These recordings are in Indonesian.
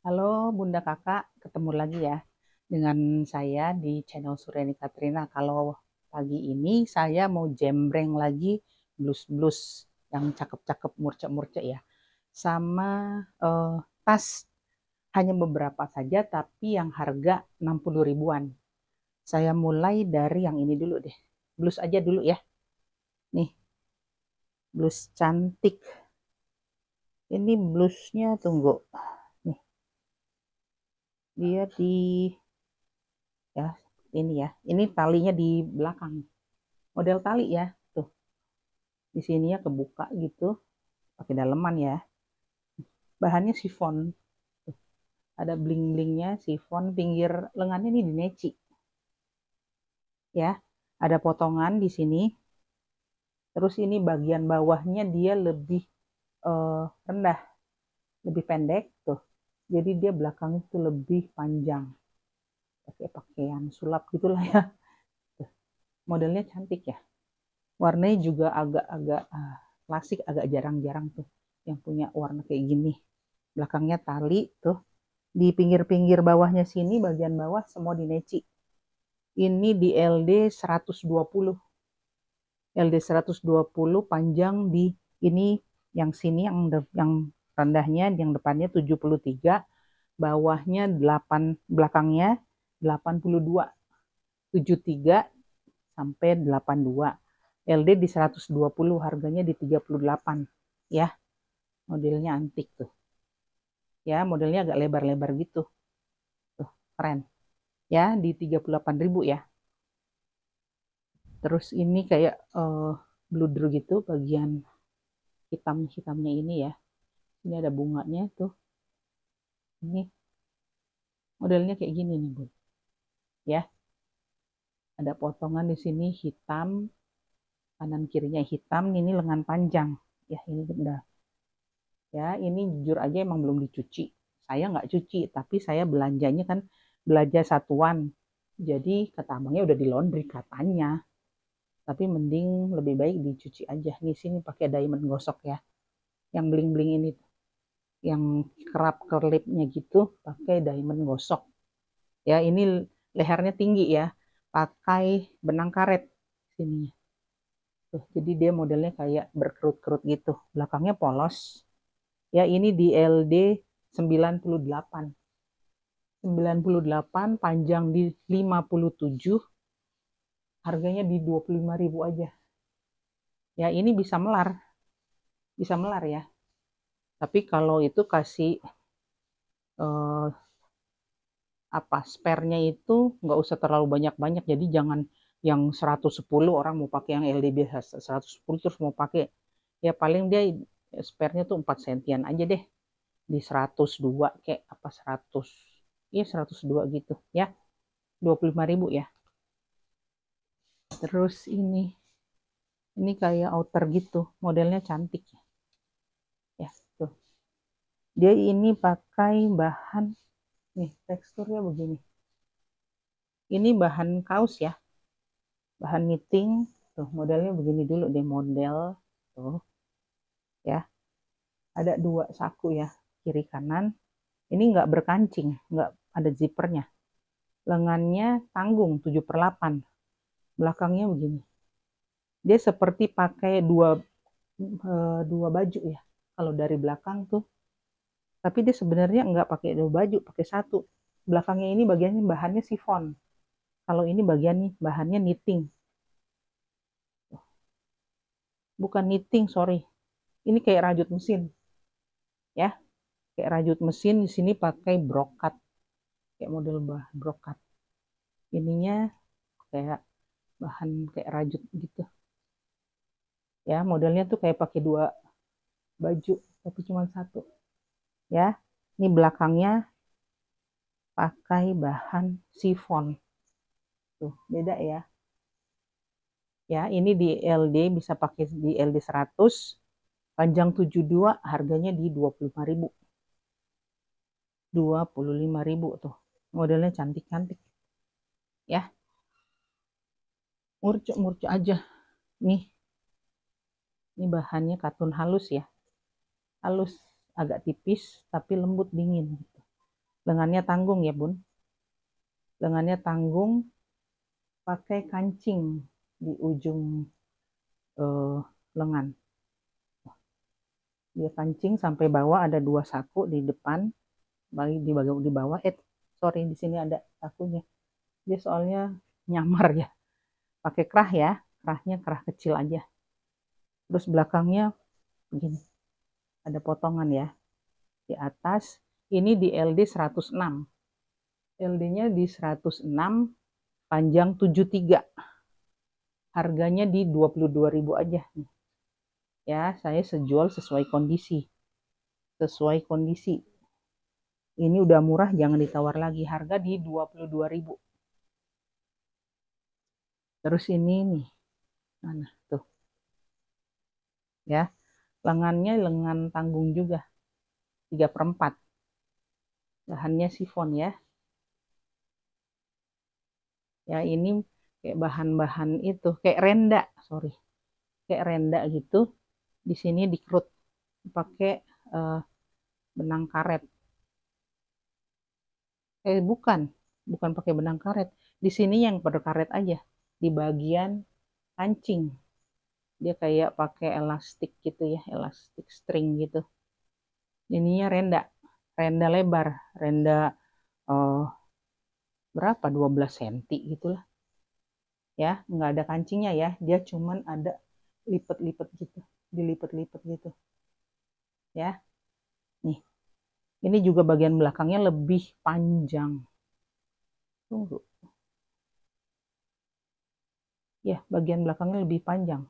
Halo Bunda Kakak, ketemu lagi ya dengan saya di channel Suryani Katrina. Kalau pagi ini saya mau jembreng lagi blus-blus yang cakep-cakep murce-murce ya. Sama eh, tas hanya beberapa saja tapi yang harga 60 ribuan. Saya mulai dari yang ini dulu deh. Blus aja dulu ya. Nih. Blus cantik. Ini blusnya tunggu dia di ya ini ya ini talinya di belakang model tali ya tuh di sini ya kebuka gitu pakai daleman ya bahannya sifon tuh. ada bling blingnya sifon pinggir lengannya ini di neci ya ada potongan di sini terus ini bagian bawahnya dia lebih uh, rendah lebih pendek tuh jadi dia belakang itu lebih panjang pakai pakaian sulap gitulah ya modelnya cantik ya warnanya juga agak-agak uh, klasik agak jarang-jarang tuh yang punya warna kayak gini belakangnya tali tuh di pinggir-pinggir bawahnya sini bagian bawah semua di neci ini di LD 120 LD 120 panjang di ini yang sini yang yang rendahnya yang depannya 73, bawahnya 8, belakangnya 82, 73 sampai 82. LD di 120, harganya di 38 ya. Modelnya antik tuh. Ya, modelnya agak lebar-lebar gitu. Tuh, keren. Ya, di 38.000 ya. Terus ini kayak uh, eh, bluder gitu bagian hitam-hitamnya ini ya ini ada bunganya tuh ini modelnya kayak gini nih bun ya ada potongan di sini hitam kanan kirinya hitam ini lengan panjang ya ini udah ya ini jujur aja emang belum dicuci saya nggak cuci tapi saya belanjanya kan belanja satuan jadi ketamangnya udah di laundry katanya tapi mending lebih baik dicuci aja di sini pakai diamond gosok ya yang bling bling ini yang kerap kerlipnya gitu pakai diamond gosok. Ya, ini lehernya tinggi ya. Pakai benang karet sini Tuh, jadi dia modelnya kayak berkerut-kerut gitu. Belakangnya polos. Ya, ini di LD 98. 98 panjang di 57 harganya di 25.000 aja. Ya, ini bisa melar. Bisa melar ya tapi kalau itu kasih eh, apa spare-nya itu nggak usah terlalu banyak-banyak jadi jangan yang 110 orang mau pakai yang LD biasa 110 terus mau pakai ya paling dia spare-nya tuh 4 sentian aja deh di 102 kayak apa 100 iya 102 gitu ya 25.000 ya terus ini ini kayak outer gitu modelnya cantik ya dia ini pakai bahan nih teksturnya begini ini bahan kaos ya bahan knitting. tuh modelnya begini dulu deh model tuh ya ada dua saku ya kiri kanan ini enggak berkancing enggak ada zipernya. lengannya tanggung 7 per 8 belakangnya begini dia seperti pakai dua eh, dua baju ya kalau dari belakang tuh tapi dia sebenarnya nggak pakai dua baju pakai satu belakangnya ini bagiannya bahannya sifon kalau ini bagian nih bahannya knitting bukan knitting sorry ini kayak rajut mesin ya kayak rajut mesin di sini pakai brokat kayak model bahan brokat ininya kayak bahan kayak rajut gitu ya modelnya tuh kayak pakai dua baju tapi cuma satu ya ini belakangnya pakai bahan sifon tuh beda ya ya ini di LD bisa pakai di LD 100 panjang 72 harganya di ribu. 25.000 ribu tuh modelnya cantik-cantik ya murcuk-murcuk aja nih ini bahannya katun halus ya halus agak tipis tapi lembut dingin gitu. Lengannya tanggung ya, Bun. Lengannya tanggung pakai kancing di ujung uh, lengan. Dia kancing sampai bawah ada dua saku di depan, bagi di bagian di bawah eh sorry di sini ada sakunya. Dia soalnya nyamar ya. Pakai kerah ya, kerahnya kerah kecil aja. Terus belakangnya begini ada potongan ya di atas ini di LD 106 LD-nya di 106 panjang 73 harganya di 22.000 aja ya saya sejual sesuai kondisi sesuai kondisi ini udah murah jangan ditawar lagi harga di 22.000 terus ini nih mana tuh ya lengannya lengan tanggung juga 3 per 4 bahannya sifon ya ya ini kayak bahan-bahan itu kayak renda sorry kayak renda gitu di sini dikerut pakai uh, benang karet eh bukan bukan pakai benang karet di sini yang pada karet aja di bagian kancing dia kayak pakai elastik gitu ya elastik string gitu ininya renda renda lebar renda eh, berapa 12 cm gitulah ya nggak ada kancingnya ya dia cuman ada lipat-lipat gitu dilipat-lipat gitu ya nih ini juga bagian belakangnya lebih panjang tunggu ya bagian belakangnya lebih panjang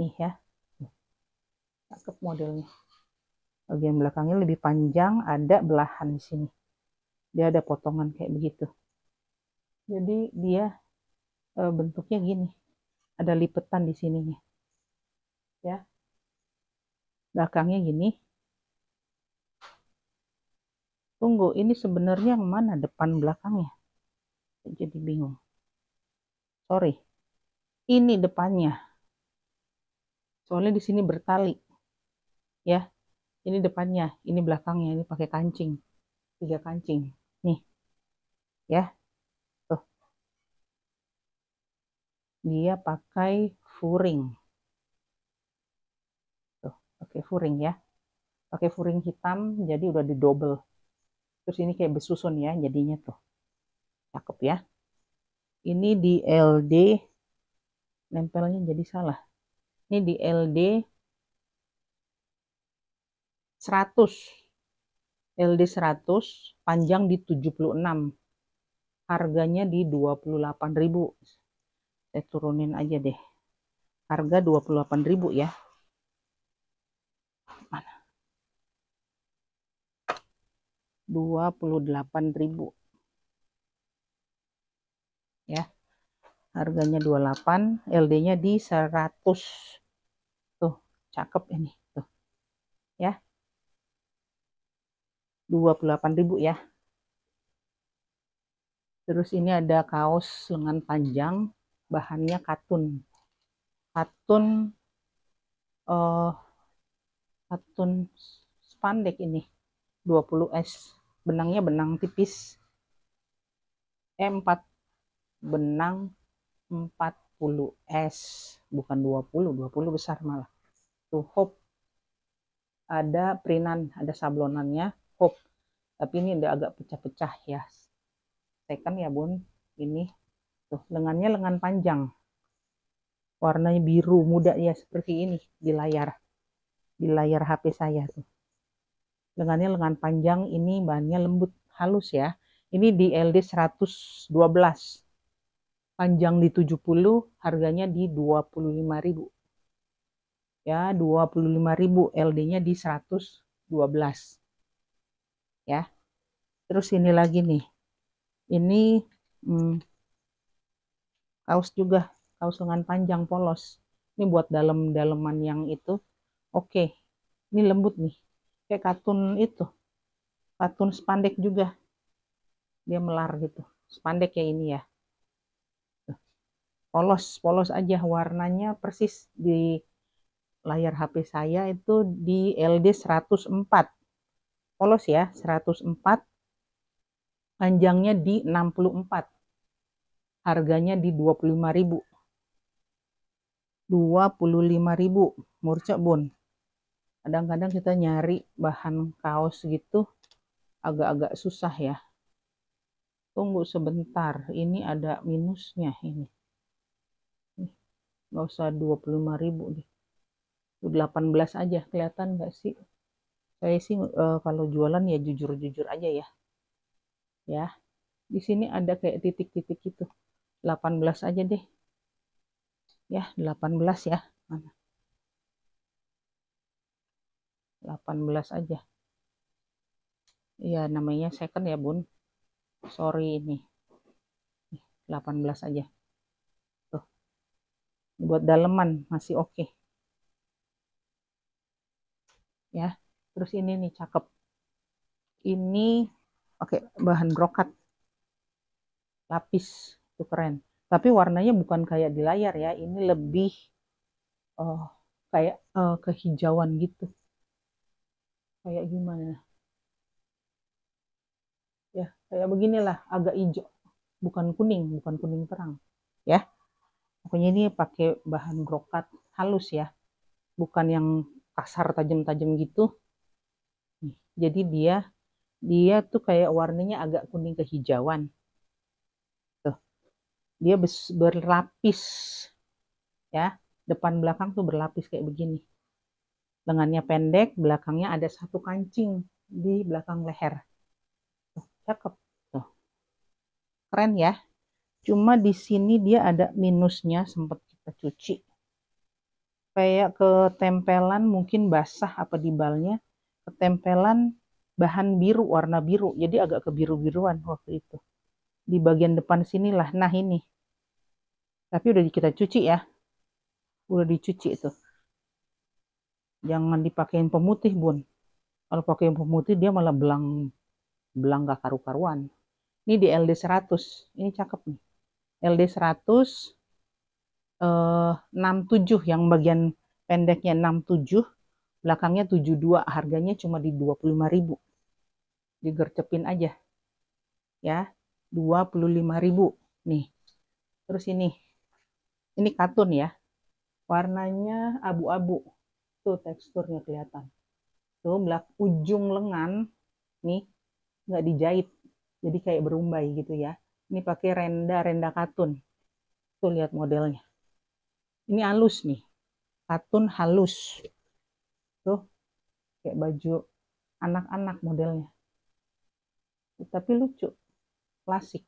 nih ya cakep modelnya bagian belakangnya lebih panjang ada belahan di sini dia ada potongan kayak begitu jadi dia e, bentuknya gini ada lipetan di sininya ya belakangnya gini tunggu ini sebenarnya yang mana depan belakangnya jadi bingung sorry ini depannya Soalnya di sini bertali. Ya. Ini depannya, ini belakangnya, ini pakai kancing. Tiga kancing. Nih. Ya. Tuh. Dia pakai furing. Tuh, pakai furing ya. Pakai furing hitam jadi udah di double. Terus ini kayak besusun ya jadinya tuh. Cakep ya. Ini di LD nempelnya jadi salah ini di LD 100 LD 100 panjang di 76 harganya di 28.000 saya turunin aja deh harga 28.000 ya mana 28.000 ya harganya 28 LD-nya di 100 cakep ini tuh ya 28.000 ya terus ini ada kaos lengan panjang bahannya katun katun uh, katun spandek ini 20S benangnya benang tipis m 4 benang 40S bukan 20 20 besar malah tuh hope ada perinan ada sablonannya hope tapi ini udah agak pecah-pecah ya second kan ya bun ini tuh lengannya lengan panjang warnanya biru muda ya seperti ini di layar di layar HP saya tuh lengannya lengan panjang ini bahannya lembut halus ya ini di LD 112 panjang di 70 harganya di 25.000 ya 25.000 LD-nya di 112 ya terus ini lagi nih ini hmm, kaos juga kaos lengan panjang polos ini buat dalam daleman yang itu oke ini lembut nih kayak katun itu katun spandek juga dia melar gitu spandek ya ini ya polos polos aja warnanya persis di layar HP saya itu di LD 104 polos ya 104 panjangnya di 64 harganya di 25.000 25.000 murca bun kadang-kadang kita nyari bahan kaos gitu agak-agak susah ya tunggu sebentar ini ada minusnya ini nggak usah 25.000 deh 18 aja kelihatan nggak sih saya sih uh, kalau jualan ya jujur-jujur aja ya ya di sini ada kayak titik-titik gitu 18 aja deh ya 18 ya mana 18 aja ya namanya second ya bun sorry ini 18 aja tuh buat daleman masih oke okay ya terus ini nih cakep ini oke okay, bahan brokat lapis itu keren tapi warnanya bukan kayak di layar ya ini lebih uh, kayak uh, kehijauan gitu kayak gimana ya kayak beginilah agak hijau bukan kuning bukan kuning terang ya pokoknya ini pakai bahan brokat halus ya bukan yang kasar tajam-tajam gitu jadi dia dia tuh kayak warnanya agak kuning kehijauan tuh dia berlapis ya depan belakang tuh berlapis kayak begini lengannya pendek belakangnya ada satu kancing di belakang leher tuh, cakep tuh keren ya cuma di sini dia ada minusnya sempat kita cuci kayak ketempelan mungkin basah apa di balnya ketempelan bahan biru warna biru jadi agak kebiru-biruan waktu itu di bagian depan sinilah nah ini tapi udah kita cuci ya udah dicuci itu jangan dipakein pemutih bun kalau pakai pemutih dia malah belang belang gak karu-karuan ini di LD 100 ini cakep nih LD 100 eh, 67 yang bagian pendeknya 67, belakangnya 72, harganya cuma di 25.000. Digercepin aja. Ya, 25.000 nih. Terus ini. Ini katun ya. Warnanya abu-abu. Tuh teksturnya kelihatan. Tuh belak ujung lengan nih nggak dijahit. Jadi kayak berumbai gitu ya. Ini pakai renda renda katun. Tuh lihat modelnya ini halus nih katun halus tuh kayak baju anak-anak modelnya tapi lucu klasik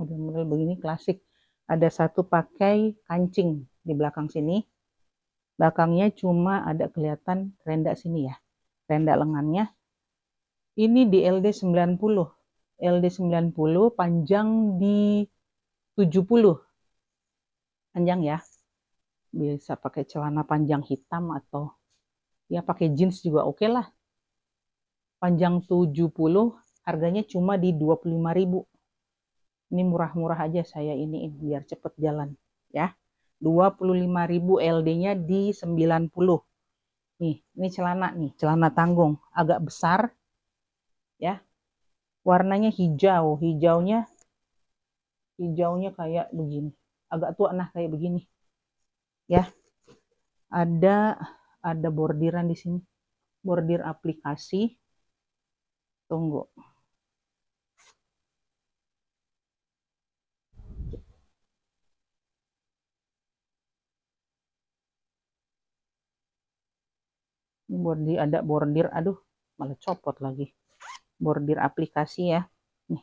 model-model begini klasik ada satu pakai kancing di belakang sini belakangnya cuma ada kelihatan rendah sini ya rendah lengannya ini di LD 90 LD 90 panjang di 70 panjang ya bisa pakai celana panjang hitam atau ya pakai jeans juga oke okay lah. Panjang 70 harganya cuma di ribu Ini murah-murah aja saya ini biar cepet jalan ya. ribu LD-nya di 90. Nih, ini celana nih, celana tanggung agak besar ya. Warnanya hijau, hijaunya hijaunya kayak begini. Agak tua nah kayak begini ya ada ada bordiran di sini bordir aplikasi tunggu ini bordir ada bordir aduh malah copot lagi bordir aplikasi ya nih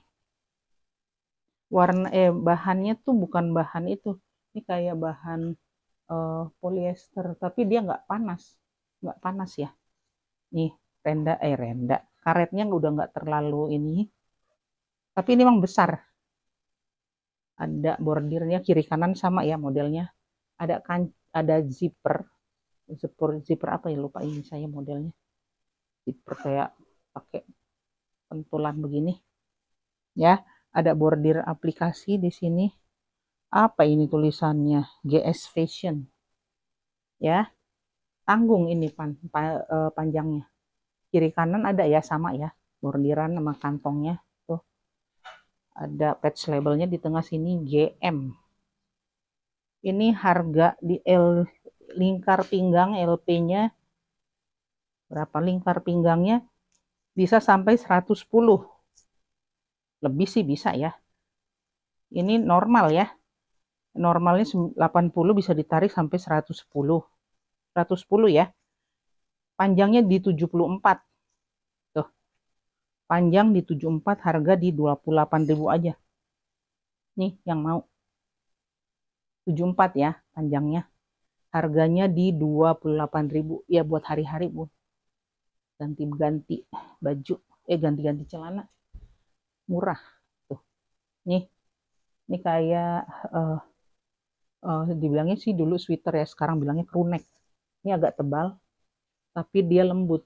warna eh bahannya tuh bukan bahan itu ini kayak bahan uh, polyester tapi dia nggak panas nggak panas ya nih renda eh renda karetnya udah nggak terlalu ini tapi ini memang besar ada bordirnya kiri kanan sama ya modelnya ada kan ada zipper zipper zipper apa ya lupa ini saya modelnya zipper kayak pakai pentulan begini ya ada bordir aplikasi di sini apa ini tulisannya GS Fashion ya tanggung ini pan, pan e, panjangnya kiri kanan ada ya sama ya bordiran sama kantongnya tuh ada patch labelnya di tengah sini GM ini harga di L lingkar pinggang LP-nya berapa lingkar pinggangnya bisa sampai 110 lebih sih bisa ya ini normal ya normalnya 80 bisa ditarik sampai 110. 110 ya. Panjangnya di 74. Tuh. Panjang di 74, harga di 28.000 aja. Nih yang mau. 74 ya panjangnya. Harganya di 28.000 ya buat hari-hari, Bu. Ganti-ganti baju, eh ganti-ganti celana. Murah. Tuh. Nih. Ini kayak uh, uh, dibilangnya sih dulu sweater ya sekarang bilangnya crew neck ini agak tebal tapi dia lembut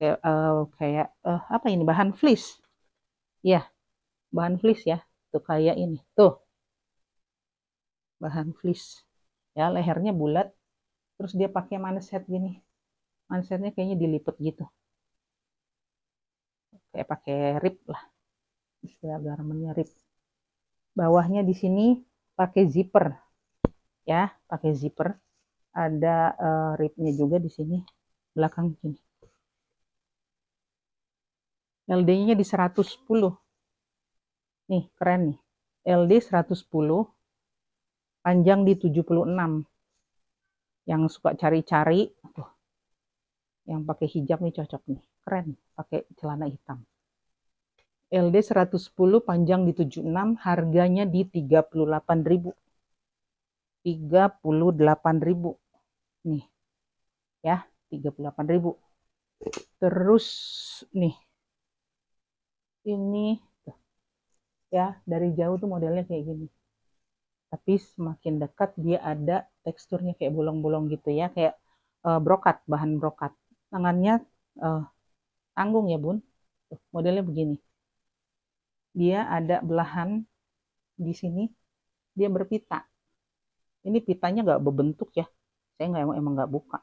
kayak uh, kayak uh, apa ini bahan fleece ya bahan fleece ya tuh kayak ini tuh bahan fleece ya lehernya bulat terus dia pakai manset gini mansetnya kayaknya dilipet gitu kayak pakai rib lah istilah garmennya rib bawahnya di sini pakai zipper ya pakai zipper ada uh, eh, ribnya juga di sini belakang sini LD-nya di 110 nih keren nih LD 110 panjang di 76 yang suka cari-cari yang pakai hijab nih cocok nih keren pakai celana hitam LD 110 panjang di 76 harganya di 38.000. 38.000. Nih. Ya, 38.000. Terus nih. Ini tuh. ya, dari jauh tuh modelnya kayak gini. Tapi semakin dekat dia ada teksturnya kayak bolong-bolong gitu ya, kayak uh, brokat, bahan brokat. Tangannya uh, tanggung ya, Bun. Tuh, modelnya begini dia ada belahan di sini dia berpita ini pitanya nggak berbentuk ya saya nggak emang nggak buka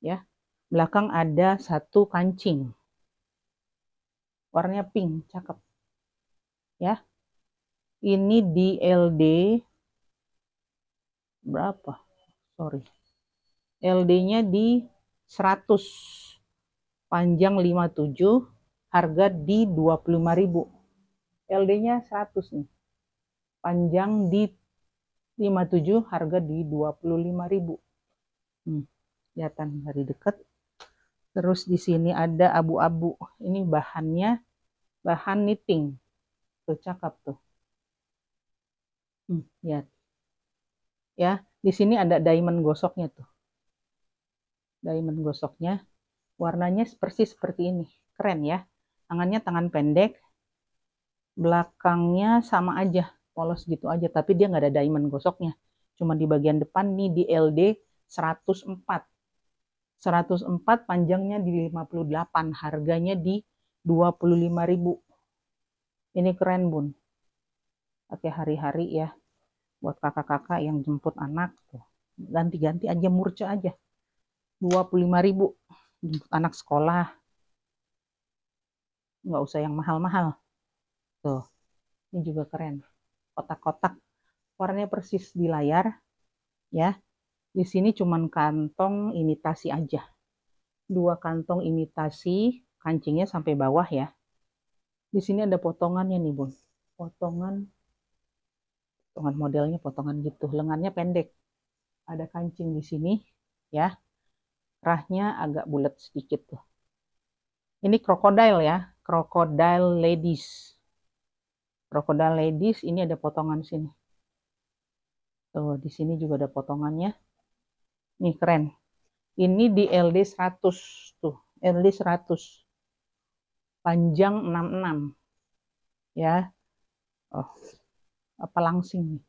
ya belakang ada satu kancing warnanya pink cakep ya ini di LD berapa sorry LD-nya di 100 panjang 57 harga di 25.000 LD-nya 100 nih panjang di 57 harga di 25.000 hmm, kelihatan dari dekat terus di sini ada abu-abu ini bahannya bahan knitting tuh cakep tuh hmm, lihat ya di sini ada diamond gosoknya tuh diamond gosoknya warnanya persis seperti ini keren ya tangannya tangan pendek belakangnya sama aja polos gitu aja tapi dia nggak ada diamond gosoknya cuma di bagian depan nih di LD 104 104 panjangnya di 58 harganya di 25.000 ini keren bun Oke hari-hari ya buat kakak-kakak yang jemput anak tuh ganti-ganti aja murca aja 25.000 jemput anak sekolah nggak usah yang mahal-mahal tuh ini juga keren kotak-kotak warnanya persis di layar ya di sini cuma kantong imitasi aja dua kantong imitasi kancingnya sampai bawah ya di sini ada potongannya nih bun potongan potongan modelnya potongan gitu lengannya pendek ada kancing di sini ya rahnya agak bulat sedikit tuh ini krokodil ya Crocodile Ladies. Crocodile Ladies ini ada potongan sini. Tuh, di sini juga ada potongannya. Nih keren. Ini di LD 100 tuh, LD 100. Panjang 66. Ya. Oh. Apa langsing nih.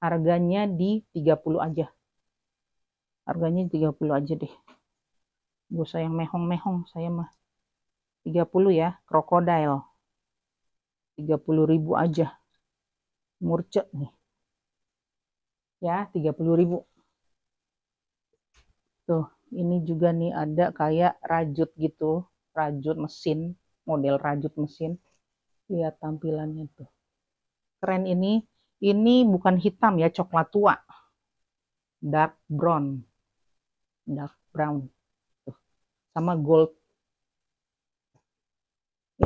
Harganya di 30 aja. Harganya 30 aja deh. Gue sayang mehong-mehong saya mah. 30 ya, krokodil. 30 ribu aja. Murce nih. Ya, 30 ribu. Tuh, ini juga nih ada kayak rajut gitu. Rajut mesin, model rajut mesin. Lihat tampilannya tuh. Keren ini. Ini bukan hitam ya, coklat tua. Dark brown. Dark brown. Tuh. Sama gold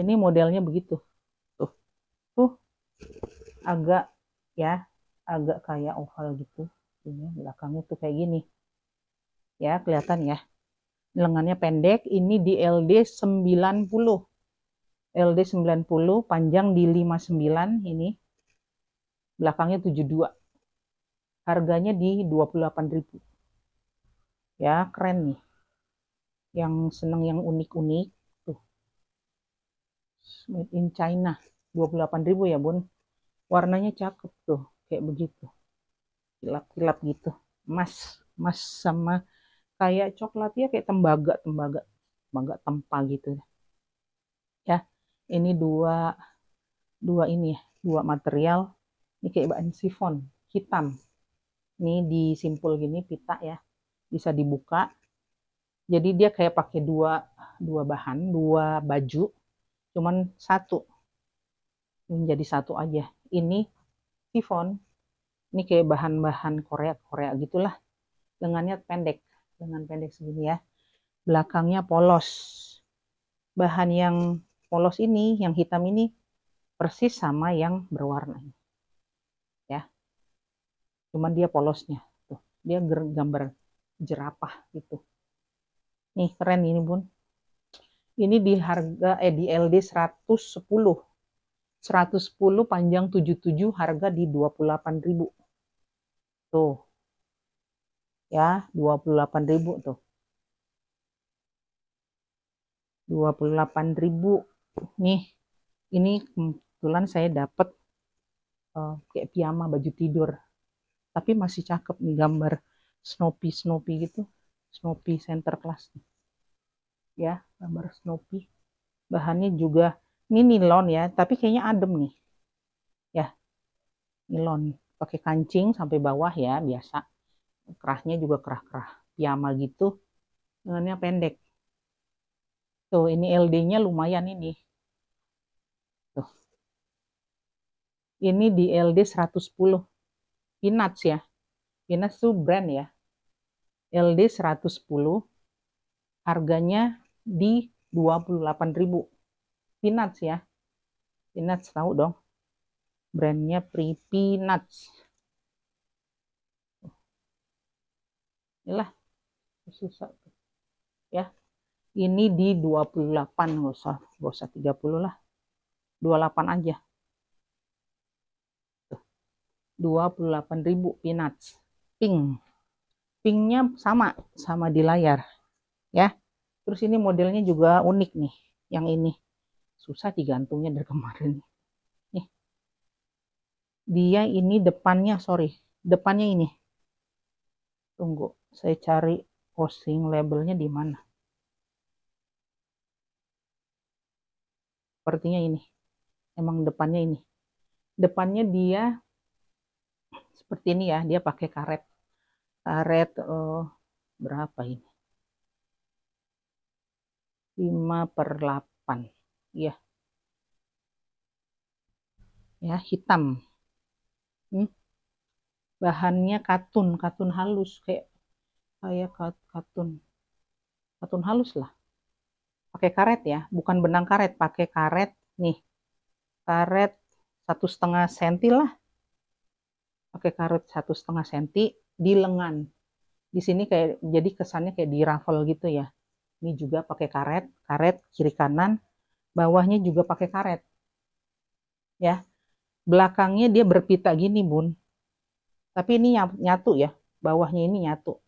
ini modelnya begitu tuh tuh agak ya agak kayak oval gitu ini belakangnya tuh kayak gini ya kelihatan ya lengannya pendek ini di LD 90 LD 90 panjang di 59 ini belakangnya 72 harganya di 28.000 ya keren nih yang seneng yang unik-unik made in China 28.000 ya bun warnanya cakep tuh kayak begitu kilap-kilap gitu emas emas sama kayak coklat ya kayak tembaga tembaga tembaga tempa gitu ya ini dua dua ini ya dua material ini kayak bahan sifon hitam ini disimpul gini pita ya bisa dibuka jadi dia kayak pakai dua dua bahan dua baju cuman satu menjadi satu aja ini sifon ini kayak bahan-bahan Korea Korea gitulah lengannya pendek lengan pendek segini ya belakangnya polos bahan yang polos ini yang hitam ini persis sama yang berwarna ya cuman dia polosnya tuh dia gambar jerapah gitu nih keren ini bun ini di harga eh di LD 110. 110 panjang 77 harga di 28.000. Tuh. Ya, 28.000 tuh. 28.000. Nih, ini kebetulan saya dapat uh, eh, kayak piyama baju tidur. Tapi masih cakep nih gambar Snoopy Snoopy gitu. Snoopy Center Class nih ya gambar Snoopy bahannya juga ini nilon ya tapi kayaknya adem nih ya nilon pakai kancing sampai bawah ya biasa kerahnya juga kerah-kerah piyama gitu lengannya pendek tuh ini LD-nya lumayan ini tuh ini di LD 110 Pinats ya Pinats tuh brand ya LD 110 harganya di 28.000 peanuts ya peanuts tahu dong brandnya Pri Peanuts inilah susah ya ini di 28 nggak usah nggak usah 30 lah 28 aja Tuh. 28.000 peanuts pink pinknya sama sama di layar ya Terus ini modelnya juga unik nih, yang ini. Susah digantungnya dari kemarin. Nih. Dia ini depannya, sorry, depannya ini. Tunggu, saya cari posting labelnya di mana. Sepertinya ini. Emang depannya ini. Depannya dia seperti ini ya, dia pakai karet. Karet oh berapa ini? 5 per 8 ya ya hitam hmm. bahannya katun katun halus kayak kayak katun katun halus lah pakai karet ya bukan benang karet pakai karet nih karet satu setengah senti lah pakai karet satu setengah senti di lengan di sini kayak jadi kesannya kayak di ruffle gitu ya ini juga pakai karet karet kiri kanan bawahnya juga pakai karet ya belakangnya dia berpita gini bun tapi ini nyatu ya bawahnya ini nyatu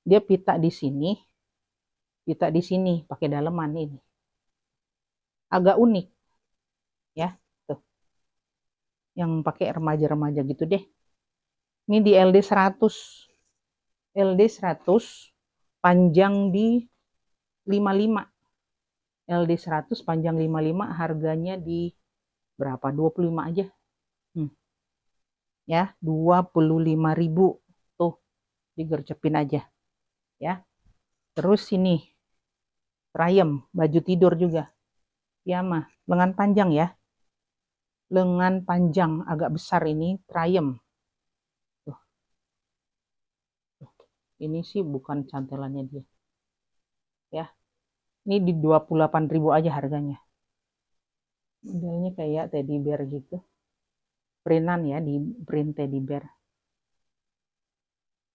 dia pita di sini pita di sini pakai daleman ini agak unik ya tuh yang pakai remaja-remaja gitu deh ini di LD 100 LD 100 panjang di 55 LD 100 panjang 55 harganya di berapa 25 aja hmm. ya 25.000 tuh digercepin aja ya terus ini rayem baju tidur juga piyama lengan panjang ya lengan panjang agak besar ini trayem tuh. tuh. ini sih bukan cantelannya dia ini di 28.000 aja harganya. Modelnya kayak teddy bear gitu. Printan ya, di print teddy bear.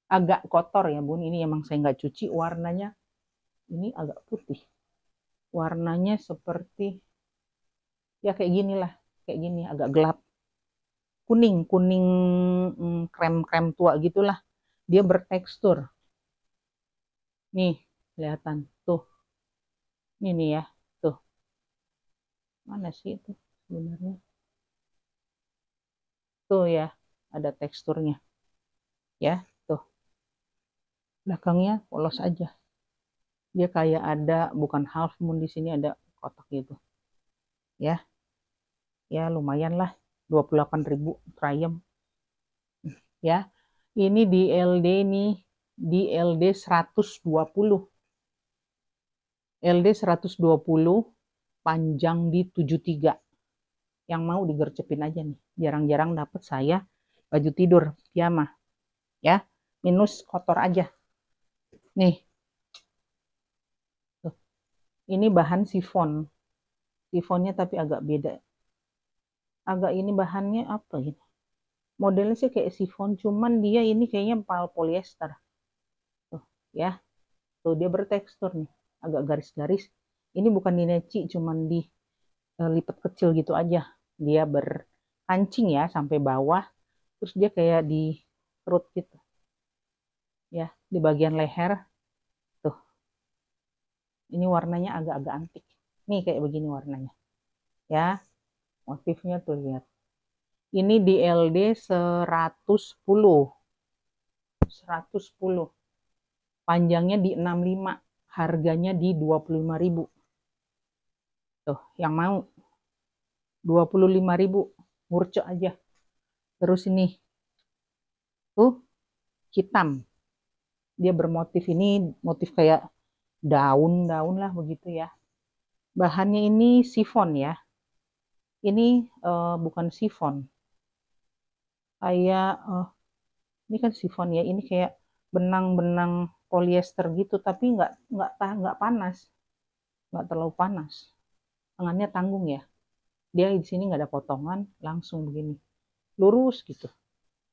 Agak kotor ya bun, ini emang saya nggak cuci. Warnanya ini agak putih. Warnanya seperti, ya kayak gini lah, Kayak gini, agak gelap. Kuning, kuning mm, krem-krem tua gitulah. Dia bertekstur. Nih, kelihatan ini ya tuh mana sih itu sebenarnya tuh ya ada teksturnya ya tuh belakangnya polos aja dia kayak ada bukan half moon di sini ada kotak gitu ya ya lumayan lah 28.000 Triumph ya ini di LD nih di LD 120 LD 120 panjang di 73 yang mau digercepin aja nih jarang-jarang dapat saya baju tidur piyama ya minus kotor aja nih Tuh. ini bahan sifon sifonnya tapi agak beda agak ini bahannya apa ini modelnya sih kayak sifon cuman dia ini kayaknya polyester tuh ya tuh dia bertekstur nih agak garis-garis ini bukan dineci cuman di uh, eh, lipat kecil gitu aja dia berancing ya sampai bawah terus dia kayak di perut gitu ya di bagian leher tuh ini warnanya agak-agak antik nih kayak begini warnanya ya motifnya tuh lihat ini di LD 110 110 panjangnya di 65 harganya di 25.000. Tuh, yang mau 25.000 murco aja. Terus ini tuh hitam. Dia bermotif ini motif kayak daun-daun lah begitu ya. Bahannya ini sifon ya. Ini uh, bukan sifon. Kayak uh, ini kan sifon ya, ini kayak benang-benang polyester gitu tapi nggak nggak nggak panas nggak terlalu panas tangannya tanggung ya dia di sini nggak ada potongan langsung begini lurus gitu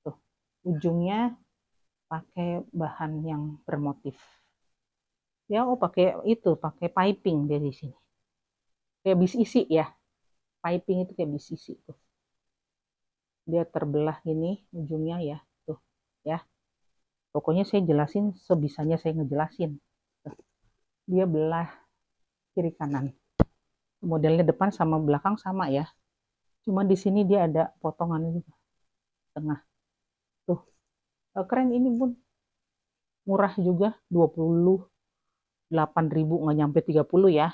tuh ujungnya pakai bahan yang bermotif ya oh pakai itu pakai piping dia di sini kayak bis isi ya piping itu kayak bis isi tuh dia terbelah gini ujungnya ya pokoknya saya jelasin sebisanya saya ngejelasin dia belah kiri kanan modelnya depan sama belakang sama ya cuma di sini dia ada potongan juga tengah tuh e, keren ini pun murah juga 28.000 nggak nyampe 30 ya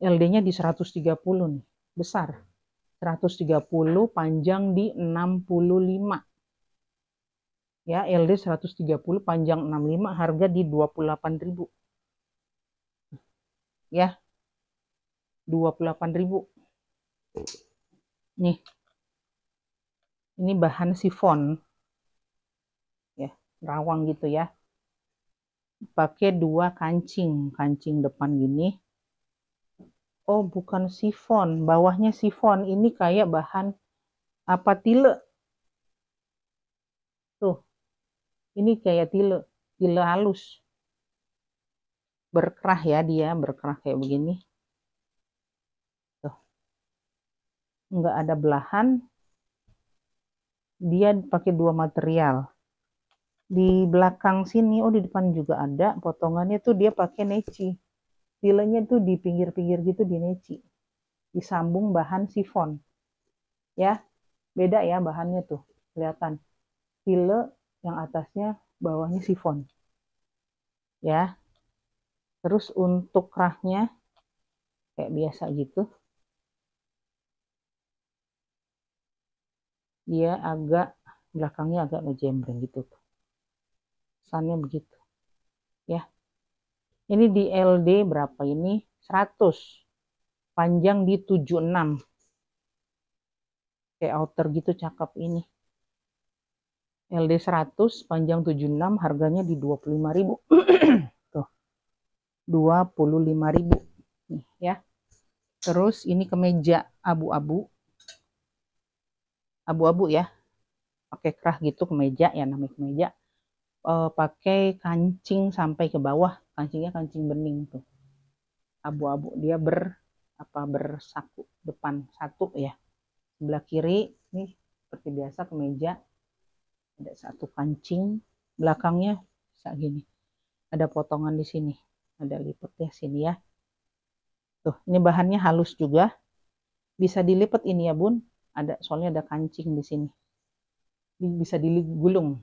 LD-nya di 130 nih besar 130 panjang di 65 ya LD 130 panjang 65 harga di 28.000 ya 28.000 nih ini bahan sifon ya rawang gitu ya pakai dua kancing kancing depan gini oh bukan sifon bawahnya sifon ini kayak bahan apa tile ini kayak tile tile halus berkerah ya dia berkerah kayak begini tuh nggak ada belahan dia pakai dua material di belakang sini oh di depan juga ada potongannya tuh dia pakai neci tilenya tuh di pinggir-pinggir gitu di neci disambung bahan sifon ya beda ya bahannya tuh kelihatan tile yang atasnya bawahnya sifon. Ya. Terus untuk rahnya kayak biasa gitu. Dia agak belakangnya agak ngejembreng gitu. Kesannya begitu. Ya. Ini di LD berapa ini? 100 panjang di 76 kayak outer gitu cakep ini LD 100 panjang 76 harganya di 25.000. Tuh. 25.000. Nih ya. Terus ini kemeja abu-abu. Abu-abu ya. Pakai kerah gitu kemeja ya namanya kemeja. E, pakai kancing sampai ke bawah. Kancingnya kancing bening tuh. Abu-abu dia ber apa bersaku depan satu ya. Sebelah kiri nih seperti biasa kemeja ada satu kancing belakangnya bisa gini ada potongan di sini ada lipat ya, sini ya tuh ini bahannya halus juga bisa dilipat ini ya bun ada soalnya ada kancing di sini ini bisa digulung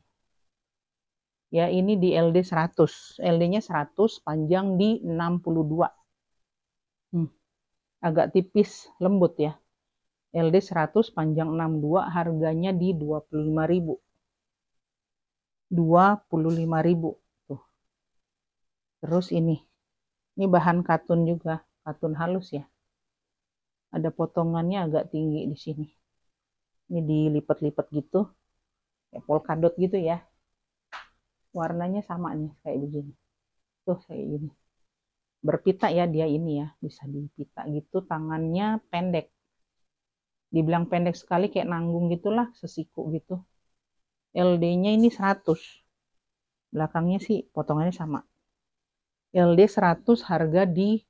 ya ini di LD 100 LD nya 100 panjang di 62 hmm, agak tipis lembut ya LD 100 panjang 62 harganya di ribu 25.000 tuh. Terus ini. Ini bahan katun juga, katun halus ya. Ada potongannya agak tinggi di sini. Ini dilipat-lipat gitu. Kayak polkadot gitu ya. Warnanya sama nih kayak begini. Tuh kayak gini. Berpita ya dia ini ya, bisa dipita gitu tangannya pendek. Dibilang pendek sekali kayak nanggung gitulah sesiku gitu. LD-nya ini 100. Belakangnya sih potongannya sama. LD 100 harga di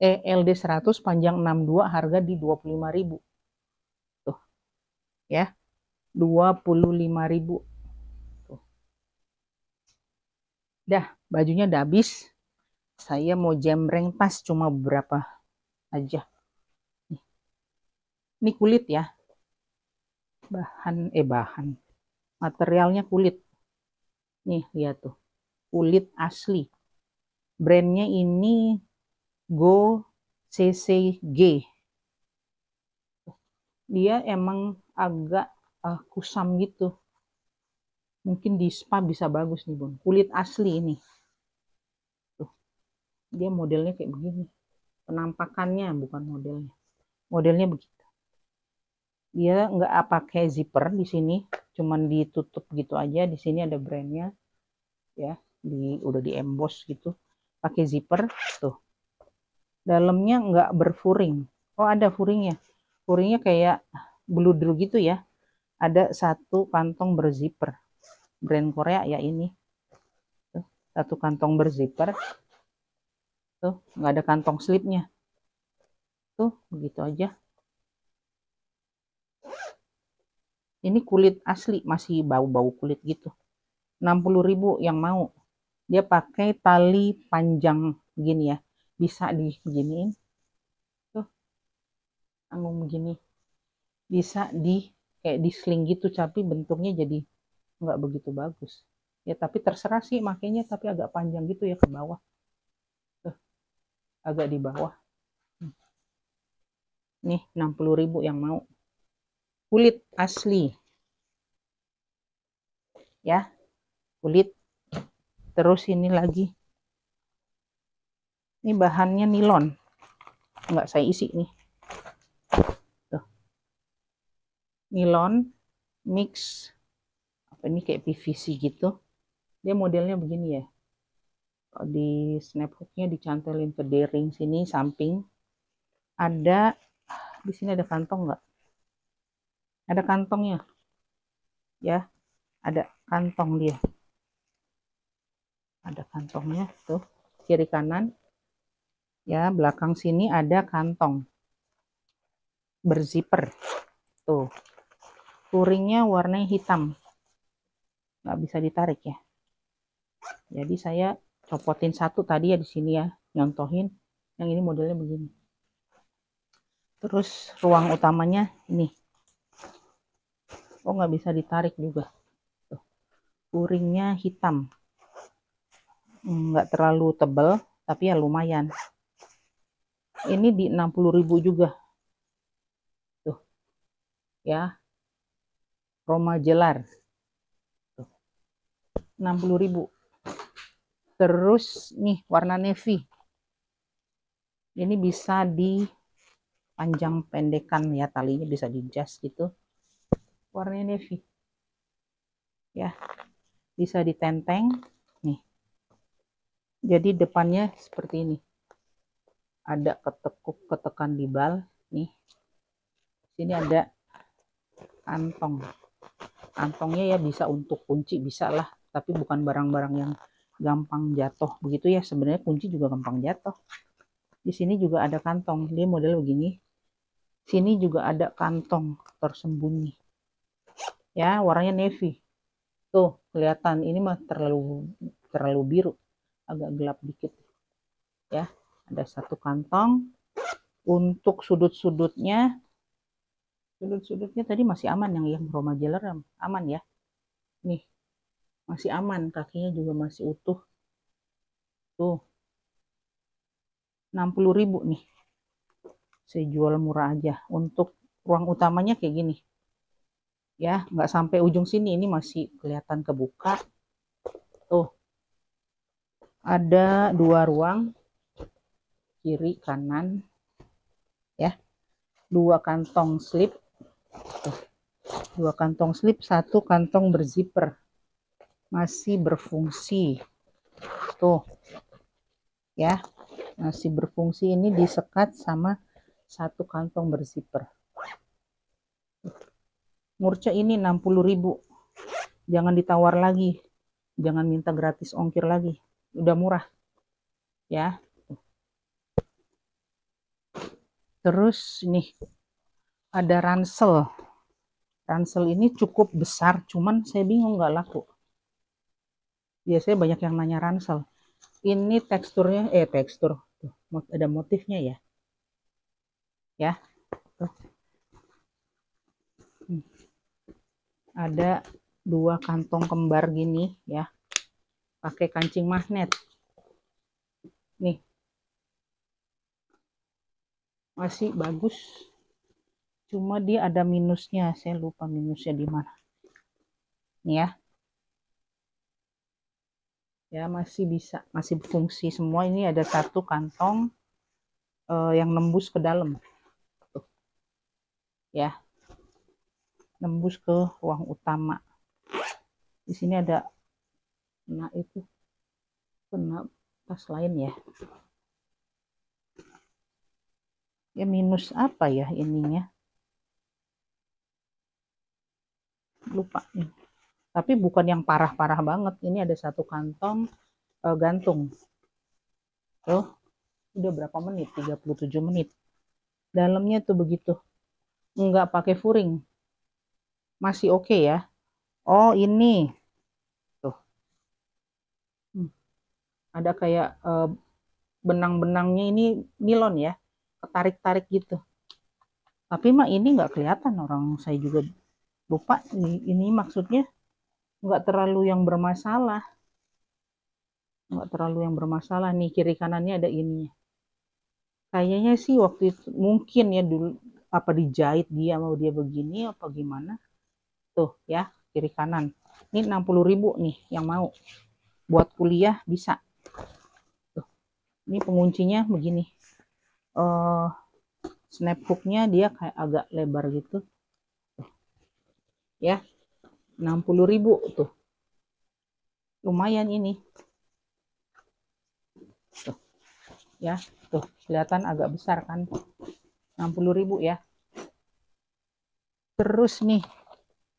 eh, LD 100 panjang 62 harga di 25.000. Tuh. Ya. 25.000. Tuh. Dah, bajunya udah habis. Saya mau jembreng pas cuma berapa aja. Ini kulit ya. Bahan eh bahan materialnya kulit. Nih, lihat tuh. Kulit asli. Brandnya ini Go CCG. Dia emang agak uh, kusam gitu. Mungkin di spa bisa bagus nih, Bun. Kulit asli ini. Tuh. Dia modelnya kayak begini. Penampakannya bukan modelnya. Modelnya begitu dia nggak ah, pakai zipper di sini cuman ditutup gitu aja di sini ada brandnya ya di udah di emboss gitu pakai zipper tuh dalamnya nggak berfuring oh ada furingnya furingnya kayak beludru gitu ya ada satu kantong berzipper brand Korea ya ini tuh, satu kantong berzipper tuh nggak ada kantong slipnya tuh begitu aja Ini kulit asli, masih bau-bau kulit gitu. 60.000 yang mau. Dia pakai tali panjang gini ya. Bisa diginiin. Tuh. anggung begini. Bisa di kayak di sling gitu tapi bentuknya jadi nggak begitu bagus. Ya tapi terserah sih makanya tapi agak panjang gitu ya ke bawah. Tuh. Agak di bawah. Hmm. Nih 60.000 yang mau kulit asli ya kulit terus ini lagi ini bahannya nilon Enggak saya isi nih Tuh. nilon mix apa ini kayak PVC gitu dia modelnya begini ya di snap hooknya dicantelin ke d sini samping ada di sini ada kantong nggak ada kantongnya ya ada kantong dia ada kantongnya tuh kiri kanan ya belakang sini ada kantong berziper tuh puringnya warna hitam nggak bisa ditarik ya jadi saya copotin satu tadi ya di sini ya nyontohin yang ini modelnya begini terus ruang utamanya ini oh nggak bisa ditarik juga Tuh. puringnya hitam hmm, nggak terlalu tebel tapi ya lumayan ini di 60.000 juga tuh ya Roma jelar tuh. 60.000 terus nih warna navy ini bisa di panjang pendekan ya talinya bisa di jas gitu warnanya navy ya bisa ditenteng nih jadi depannya seperti ini ada ketekuk ketekan di bal nih sini ada kantong kantongnya ya bisa untuk kunci bisa lah tapi bukan barang-barang yang gampang jatuh begitu ya sebenarnya kunci juga gampang jatuh di sini juga ada kantong dia model begini sini juga ada kantong tersembunyi ya warnanya navy tuh kelihatan ini mah terlalu terlalu biru agak gelap dikit ya ada satu kantong untuk sudut-sudutnya sudut-sudutnya tadi masih aman yang yang Roma Jeller aman ya nih masih aman kakinya juga masih utuh tuh 60.000 nih saya jual murah aja untuk ruang utamanya kayak gini ya nggak sampai ujung sini ini masih kelihatan kebuka tuh ada dua ruang kiri kanan ya dua kantong slip tuh. dua kantong slip satu kantong berzipper masih berfungsi tuh ya masih berfungsi ini disekat sama satu kantong berzipper murca ini 60.000 jangan ditawar lagi jangan minta gratis ongkir lagi udah murah ya terus ini ada ransel ransel ini cukup besar cuman saya bingung nggak laku biasanya banyak yang nanya ransel ini teksturnya eh tekstur Tuh, ada motifnya ya ya ada dua kantong kembar gini ya pakai kancing magnet nih masih bagus cuma dia ada minusnya saya lupa minusnya di mana nih ya ya masih bisa masih berfungsi semua ini ada satu kantong uh, yang nembus ke dalam Tuh. ya nembus ke ruang utama di sini ada nah itu kena tas lain ya ya minus apa ya ininya lupa nih tapi bukan yang parah-parah banget ini ada satu kantong uh, gantung tuh udah berapa menit 37 menit dalamnya tuh begitu Enggak pakai furing masih oke okay ya oh ini tuh hmm. ada kayak uh, benang-benangnya ini nilon ya ketarik-tarik gitu tapi mah ini nggak kelihatan orang saya juga lupa ini maksudnya nggak terlalu yang bermasalah nggak terlalu yang bermasalah nih kiri kanannya ada ini kayaknya sih waktu itu mungkin ya dulu apa dijahit dia mau dia begini apa gimana Tuh ya, kiri kanan. Ini ribu nih yang mau. Buat kuliah bisa. Tuh. Ini penguncinya begini. uh, eh, snap hooknya dia kayak agak lebar gitu. Tuh. Ya. ribu tuh. Lumayan ini. Tuh. Ya, tuh kelihatan agak besar kan. ribu ya. Terus nih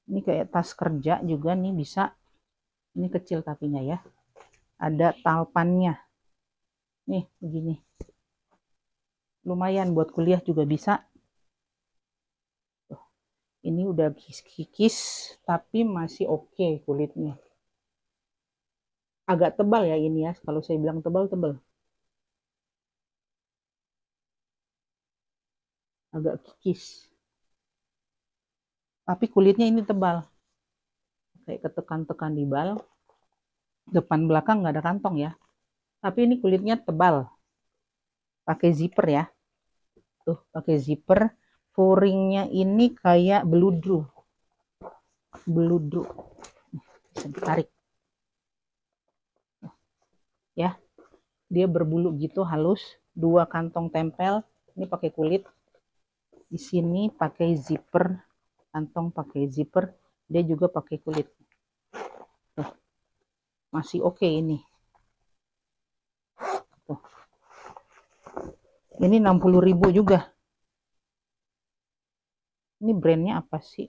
ini kayak tas kerja juga nih bisa ini kecil tapinya ya ada talpannya nih begini lumayan buat kuliah juga bisa Tuh, ini udah kikis tapi masih oke okay kulitnya agak tebal ya ini ya kalau saya bilang tebal-tebal agak kikis tapi kulitnya ini tebal kayak ketekan-tekan di bal depan belakang nggak ada kantong ya tapi ini kulitnya tebal pakai zipper ya tuh pakai zipper furingnya ini kayak beludru beludru bisa ditarik ya dia berbulu gitu halus dua kantong tempel ini pakai kulit di sini pakai zipper kantong pakai zipper dia juga pakai kulit tuh masih oke okay ini tuh ini 60000 juga ini brandnya apa sih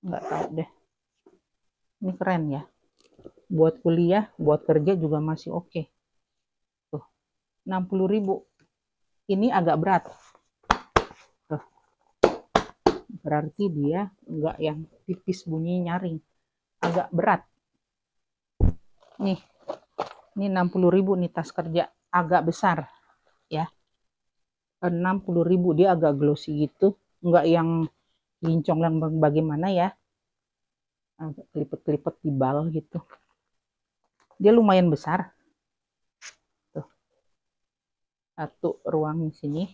Enggak tahu deh ini keren ya buat kuliah buat kerja juga masih oke okay. tuh 60000 ini agak berat berarti dia enggak yang tipis bunyi nyaring agak berat nih ini 60.000 nih tas kerja agak besar ya 60.000 dia agak glossy gitu enggak yang lincong yang bagaimana ya agak kelipet-kelipet tibal gitu dia lumayan besar tuh satu ruang sini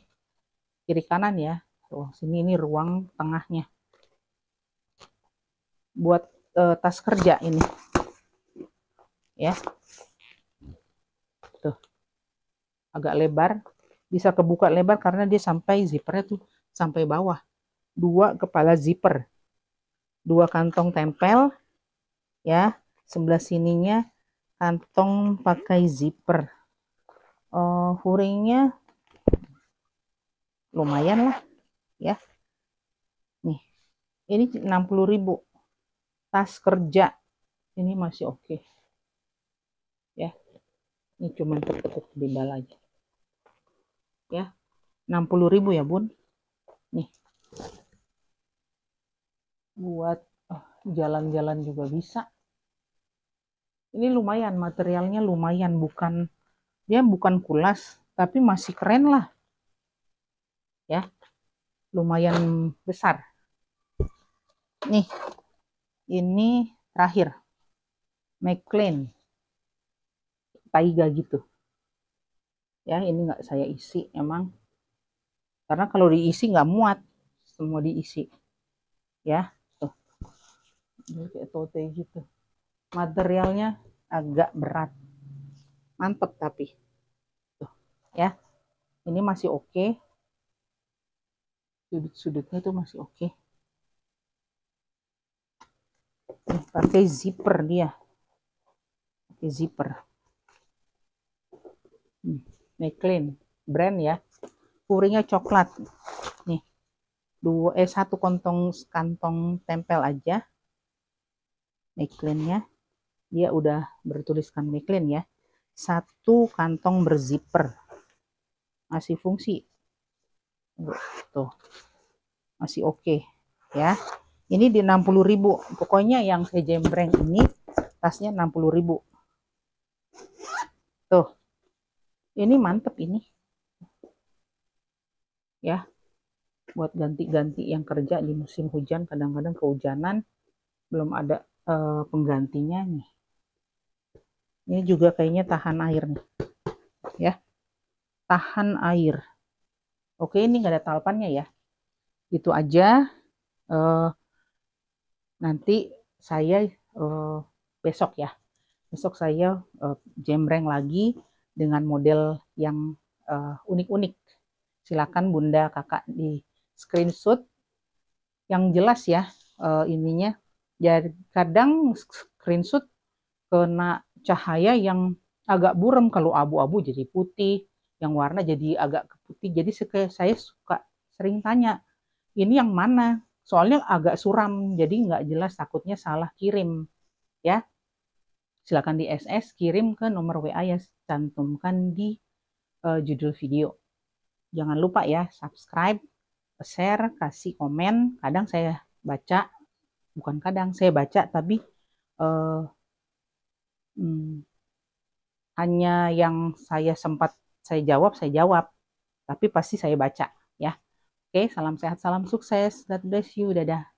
kiri kanan ya Tuh, oh, sini ini ruang tengahnya. Buat e, tas kerja ini. Ya. Tuh. Agak lebar, bisa kebuka lebar karena dia sampai zipper tuh sampai bawah. Dua kepala zipper. Dua kantong tempel ya. Sebelah sininya kantong pakai zipper. Uh, eh, furingnya lumayan lah ya nih ini 60.000 tas kerja ini masih oke okay. ya ini cuman tertutup di bawah aja ya 60.000 ya bun nih buat eh, jalan-jalan oh, juga bisa ini lumayan materialnya lumayan bukan dia bukan kulas tapi masih keren lah ya lumayan besar. Nih, ini terakhir. McLean. Taiga gitu. Ya, ini nggak saya isi emang. Karena kalau diisi nggak muat. Semua diisi. Ya, tuh. Ini kayak tote gitu. Materialnya agak berat. Mantep tapi. Tuh, ya. Ini masih oke. Okay sudut-sudutnya itu masih oke okay. pakai zipper dia pakai zipper hmm, Maclean brand ya puringnya coklat nih dua eh satu kantong kantong tempel aja ya. dia udah bertuliskan Maclean ya satu kantong berzipper masih fungsi tuh masih oke okay, ya ini di 60.000 pokoknya yang saya jembreng ini tasnya 60.000 tuh ini mantep ini ya buat ganti-ganti yang kerja di musim hujan kadang-kadang kehujanan belum ada uh, penggantinya nih ini juga kayaknya tahan air nih ya tahan air Oke, ini nggak ada talpannya ya. Itu aja. Uh, nanti saya uh, besok ya. Besok saya uh, eh, jembreng lagi dengan model yang unik-unik. Uh, Silakan Bunda Kakak di screenshot yang jelas ya uh, ininya. jadi ya, kadang screenshot kena cahaya yang agak buram kalau abu-abu jadi putih, yang warna jadi agak ke putih. Jadi saya suka sering tanya, ini yang mana? Soalnya agak suram, jadi nggak jelas takutnya salah kirim. Ya, silakan di SS kirim ke nomor WA yang cantumkan di uh, judul video. Jangan lupa ya, subscribe, share, kasih komen. Kadang saya baca, bukan kadang saya baca, tapi uh, hmm, hanya yang saya sempat saya jawab, saya jawab. Tapi pasti saya baca ya. Oke, salam sehat, salam sukses. God bless you. Dadah.